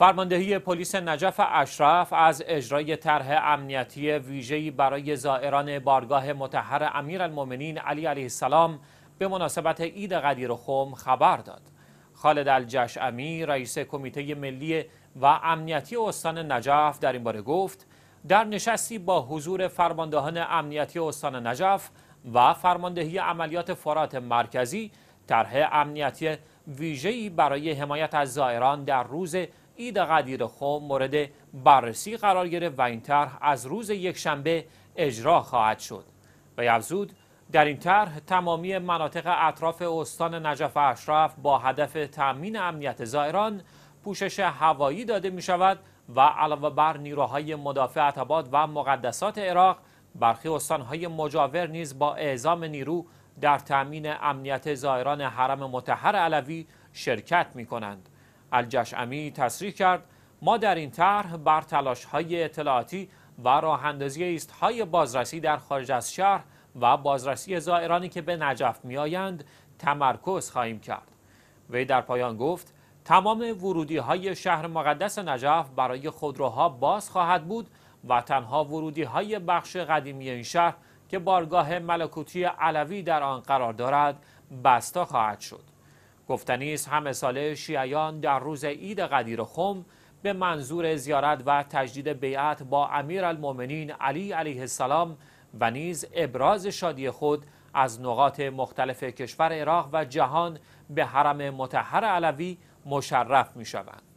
فرماندهی پلیس نجف اشرف از اجرای طرح امنیتی ویژه‌ای برای زائران بارگاه متحر امیرالمؤمنین علی علیه السلام به مناسبت عید قدیر خم خبر داد. خالد الجشعمی رئیس کمیته ملی و امنیتی استان نجف در این باره گفت در نشستی با حضور فرماندهان امنیتی استان نجف و فرماندهی عملیات فرات مرکزی طرح امنیتی ویژه‌ای برای حمایت از زائران در روز اید قدیر خم مورد بررسی قرار گرفت و این طرح از روز یکشنبه اجرا خواهد شد و یفزود در این طرح تمامی مناطق اطراف استان نجف اشرف با هدف تامین امنیت زائران پوشش هوایی داده می شود و علاوه بر نیروهای مدافع اتباد و مقدسات عراق برخی استانهای مجاور نیز با اعزام نیرو در تامین امنیت زائران حرم متحر علوی شرکت می کنند. الجشعمی تصریح کرد ما در این طرح بر تلاش های اطلاعاتی و راه اندازی بازرسی در خارج از شهر و بازرسی زائرانی که به نجف می آیند تمرکز خواهیم کرد وی در پایان گفت تمام ورودی های شهر مقدس نجف برای خودروها باز خواهد بود و تنها ورودی های بخش قدیمی این شهر که بارگاه ملکوتی علوی در آن قرار دارد بستا خواهد شد گفتنی همه ساله شیعیان در روز عید قدیر خم به منظور زیارت و تجدید بیعت با امیر المومنین علی علیه السلام و نیز ابراز شادی خود از نقاط مختلف کشور عراق و جهان به حرم متحر علوی مشرف می شوند.